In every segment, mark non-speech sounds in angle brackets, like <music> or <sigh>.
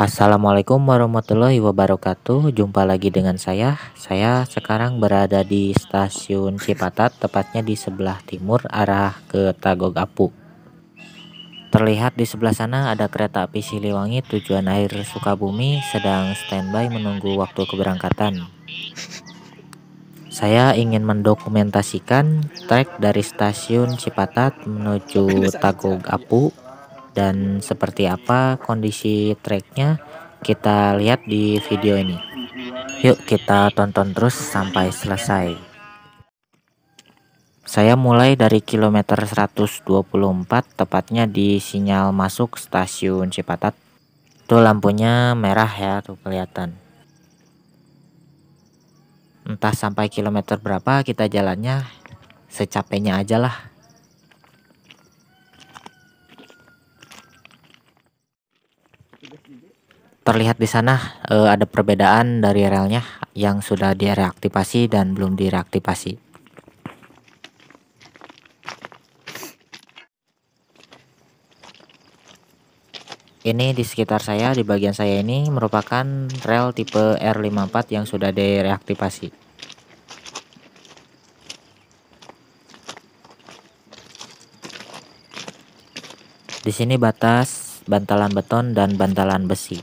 Assalamualaikum warahmatullahi wabarakatuh. Jumpa lagi dengan saya. Saya sekarang berada di stasiun Cipatat, tepatnya di sebelah timur arah ke Tagog Apu. Terlihat di sebelah sana ada kereta api Siliwangi tujuan air Sukabumi sedang standby menunggu waktu keberangkatan. Saya ingin mendokumentasikan trek dari stasiun Cipatat menuju Tagog Apu dan seperti apa kondisi treknya kita lihat di video ini yuk kita tonton terus sampai selesai saya mulai dari kilometer 124 tepatnya di sinyal masuk stasiun Cipatat itu lampunya merah ya tuh kelihatan entah sampai kilometer berapa kita jalannya secapeknya aja lah Terlihat di sana e, ada perbedaan dari relnya yang sudah direaktivasi dan belum direaktivasi. Ini di sekitar saya, di bagian saya ini merupakan rel tipe R54 yang sudah direaktivasi. Di sini batas bantalan beton dan bantalan besi.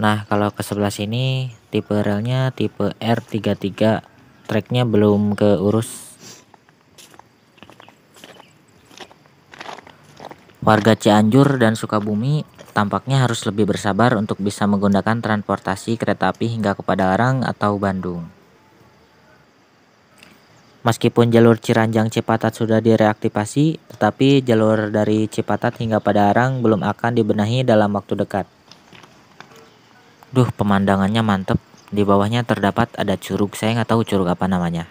Nah kalau ke sebelah sini tipe relnya tipe R33 tracknya belum keurus Warga Cianjur dan Sukabumi tampaknya harus lebih bersabar untuk bisa menggunakan transportasi kereta api hingga ke Padalarang atau Bandung. Meskipun jalur Ciranjang Cipatat sudah direaktivasi, tetapi jalur dari Cipatat hingga Padalarang belum akan dibenahi dalam waktu dekat. Duh, pemandangannya mantep. Di bawahnya terdapat ada curug, saya nggak tahu curug apa namanya.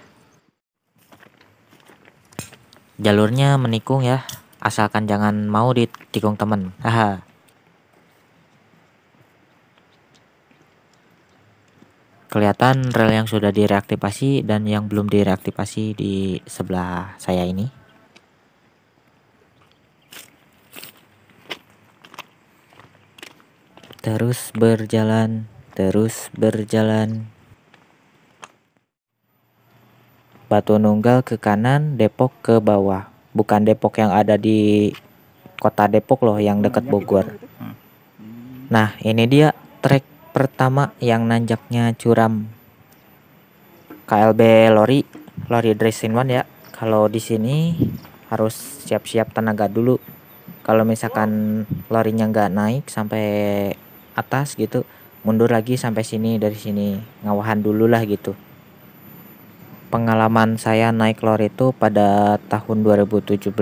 Jalurnya menikung ya, asalkan jangan mau ditikung temen. Haha. Kelihatan rel yang sudah direaktivasi dan yang belum direaktivasi di sebelah saya ini. terus berjalan, terus berjalan. Batu Nunggal ke kanan, Depok ke bawah. Bukan Depok yang ada di kota Depok loh, yang dekat Bogor. Gitu. Hmm. Nah, ini dia trek pertama yang nanjaknya curam. KLB lori, lori dressing one ya. Kalau di sini harus siap-siap tenaga dulu. Kalau misalkan lorinya nggak naik sampai atas gitu mundur lagi sampai sini dari sini ngawahan dulu lah gitu pengalaman saya naik lor itu pada tahun 2017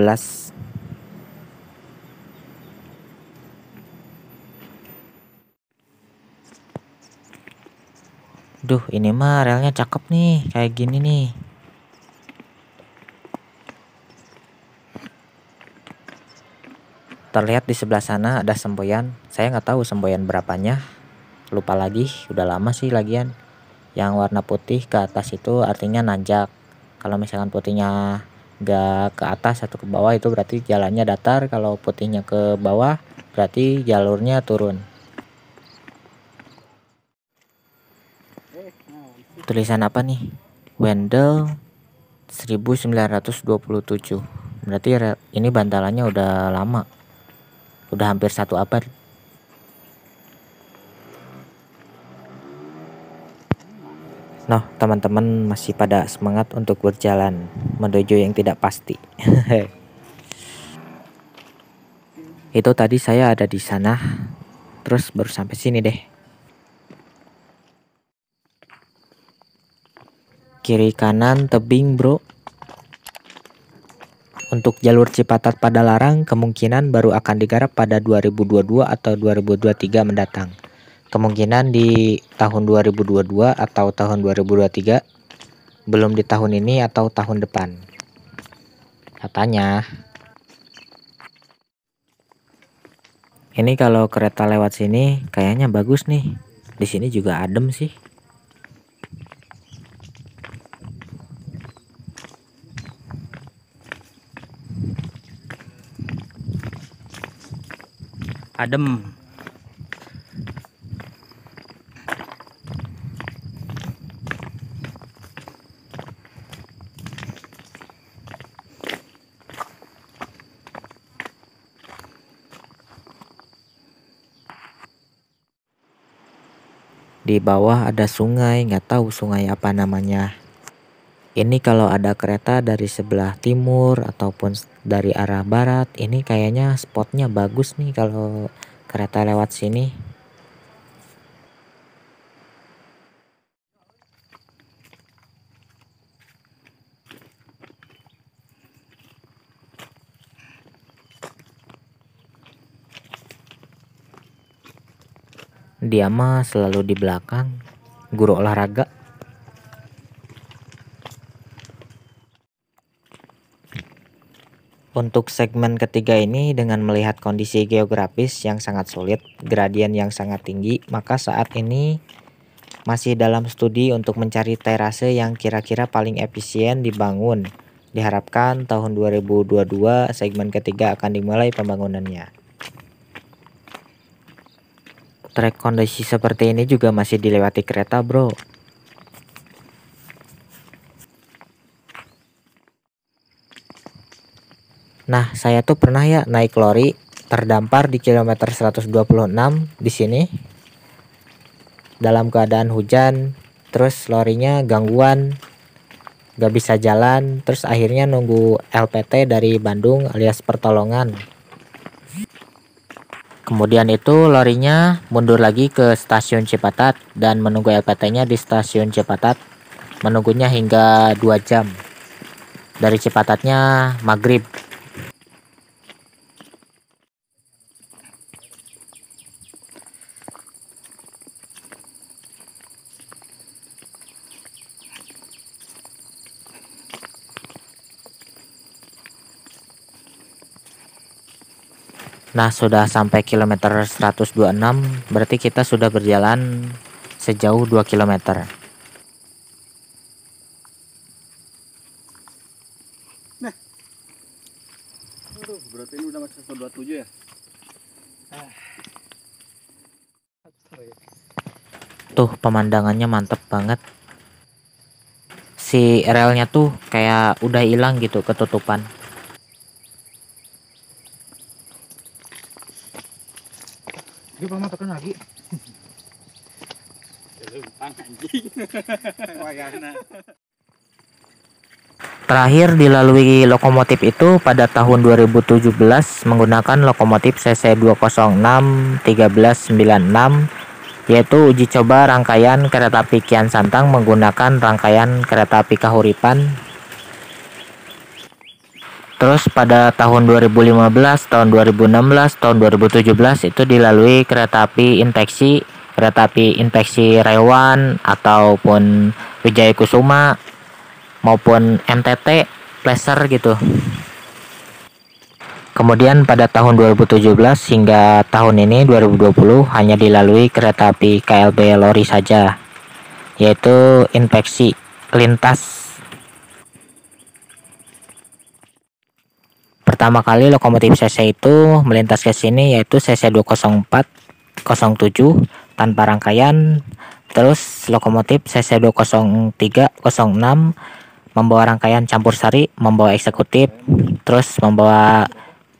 Duh ini mah relnya cakep nih kayak gini nih Terlihat di sebelah sana ada semboyan saya nggak tahu semboyan berapanya lupa lagi udah lama sih lagian yang warna putih ke atas itu artinya nanjak kalau misalkan putihnya nggak ke atas atau ke bawah itu berarti jalannya datar kalau putihnya ke bawah berarti jalurnya turun tulisan apa nih Wendel 1927 berarti ini bantalannya udah lama udah hampir satu abad Nah, teman-teman masih pada semangat untuk berjalan menuju yang tidak pasti. <laughs> Itu tadi saya ada di sana, terus baru sampai sini deh. Kiri kanan tebing, Bro. Untuk jalur Cipatat pada Larang kemungkinan baru akan digarap pada 2022 atau 2023 mendatang kemungkinan di tahun 2022 atau tahun 2023 belum di tahun ini atau tahun depan katanya ini kalau kereta lewat sini kayaknya bagus nih di sini juga adem sih adem di bawah ada sungai nggak tahu sungai apa namanya ini kalau ada kereta dari sebelah timur ataupun dari arah barat ini kayaknya spotnya bagus nih kalau kereta lewat sini Dia mah selalu di belakang, guru olahraga. Untuk segmen ketiga ini dengan melihat kondisi geografis yang sangat sulit, gradien yang sangat tinggi, maka saat ini masih dalam studi untuk mencari terase yang kira-kira paling efisien dibangun. Diharapkan tahun 2022 segmen ketiga akan dimulai pembangunannya. Trek kondisi seperti ini juga masih dilewati kereta bro. Nah, saya tuh pernah ya naik lori terdampar di kilometer 126 di sini dalam keadaan hujan, terus lorinya gangguan, gak bisa jalan, terus akhirnya nunggu LPT dari Bandung alias pertolongan. Kemudian itu lorinya mundur lagi ke stasiun Cipatat dan menunggu LPT-nya di stasiun Cipatat. Menunggunya hingga 2 jam. Dari Cipatatnya maghrib Nah, sudah sampai kilometer 126, berarti kita sudah berjalan sejauh 2 km. Nah. berarti ini udah masuk ya? Ah. Tuh, pemandangannya mantep banget. Si relnya tuh kayak udah hilang gitu ketutupan. Dia paman tekan lagi. Terakhir dilalui lokomotif itu pada tahun 2017 menggunakan lokomotif CC 206 1396 yaitu uji coba rangkaian kereta api Kian Santang menggunakan rangkaian kereta api Kahuripan Terus pada tahun 2015, tahun 2016, tahun 2017 itu dilalui kereta api infeksi, kereta api infeksi Rewan ataupun Wijaya Kusuma maupun MTT Pleasure gitu. Kemudian pada tahun 2017 hingga tahun ini 2020 hanya dilalui kereta api KLB Lori saja yaitu infeksi lintas Pertama kali lokomotif CC itu melintas ke sini yaitu CC 204 07 tanpa rangkaian. Terus lokomotif CC 203 06 membawa rangkaian campur sari, membawa eksekutif, terus membawa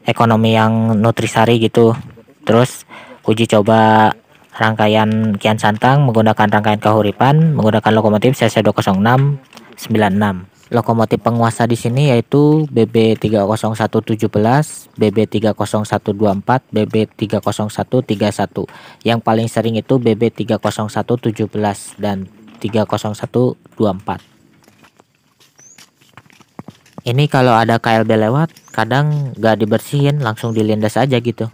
ekonomi yang nutrisari gitu. Terus uji coba rangkaian Kian Santang menggunakan rangkaian kahuripan menggunakan lokomotif CC 206 96 lokomotif penguasa di sini yaitu BB30117, BB30124, BB30131. Yang paling sering itu BB30117 dan 30124. Ini kalau ada KLB lewat, kadang nggak dibersihin, langsung dilindas aja gitu.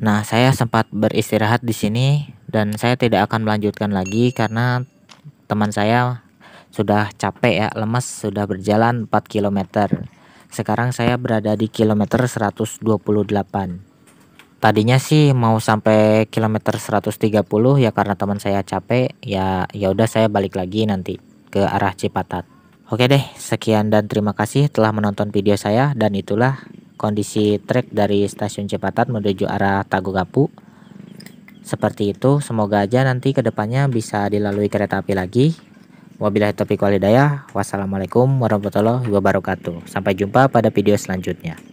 Nah, saya sempat beristirahat di sini dan saya tidak akan melanjutkan lagi karena teman saya sudah capek ya, lemas sudah berjalan 4 km. Sekarang saya berada di kilometer 128. Tadinya sih mau sampai kilometer 130 ya karena teman saya capek, ya ya udah saya balik lagi nanti ke arah Cipatat. Oke deh, sekian dan terima kasih telah menonton video saya dan itulah kondisi trek dari stasiun cepatan menuju arah Tagogapu. Seperti itu, semoga aja nanti kedepannya bisa dilalui kereta api lagi. Wabillahi taufiq walhidayah. Wassalamualaikum warahmatullahi wabarakatuh. Sampai jumpa pada video selanjutnya.